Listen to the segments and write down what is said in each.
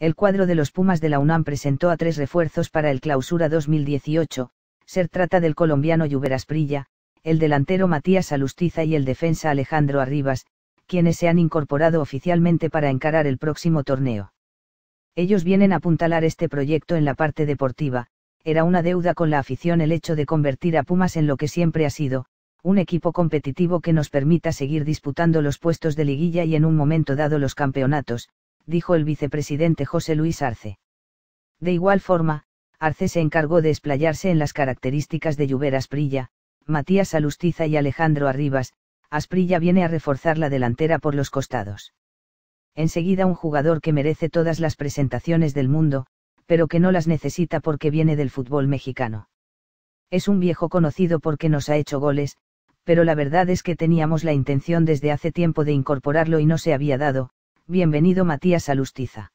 el cuadro de los Pumas de la UNAM presentó a tres refuerzos para el clausura 2018, ser trata del colombiano Lluveras Prilla, el delantero Matías Alustiza y el defensa Alejandro Arribas, quienes se han incorporado oficialmente para encarar el próximo torneo. Ellos vienen a apuntalar este proyecto en la parte deportiva, era una deuda con la afición el hecho de convertir a Pumas en lo que siempre ha sido, un equipo competitivo que nos permita seguir disputando los puestos de liguilla y en un momento dado los campeonatos, dijo el vicepresidente José Luis Arce. De igual forma, Arce se encargó de explayarse en las características de Lluver Asprilla, Matías Alustiza y Alejandro Arribas, Asprilla viene a reforzar la delantera por los costados. Enseguida un jugador que merece todas las presentaciones del mundo, pero que no las necesita porque viene del fútbol mexicano. Es un viejo conocido porque nos ha hecho goles, pero la verdad es que teníamos la intención desde hace tiempo de incorporarlo y no se había dado, bienvenido Matías Alustiza.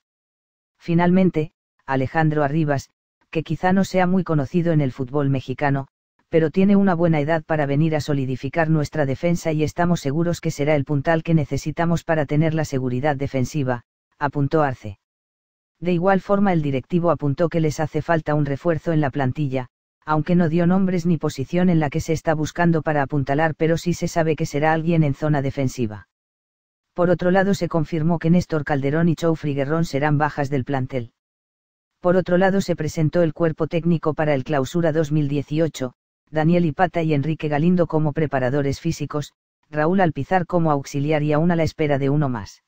Finalmente, Alejandro Arribas, que quizá no sea muy conocido en el fútbol mexicano, pero tiene una buena edad para venir a solidificar nuestra defensa y estamos seguros que será el puntal que necesitamos para tener la seguridad defensiva, apuntó Arce. De igual forma el directivo apuntó que les hace falta un refuerzo en la plantilla, aunque no dio nombres ni posición en la que se está buscando para apuntalar, pero sí se sabe que será alguien en zona defensiva. Por otro lado se confirmó que Néstor Calderón y Chou Friguerrón serán bajas del plantel. Por otro lado se presentó el cuerpo técnico para el Clausura 2018, Daniel Ipata y Enrique Galindo como preparadores físicos, Raúl Alpizar como auxiliar y aún a la espera de uno más.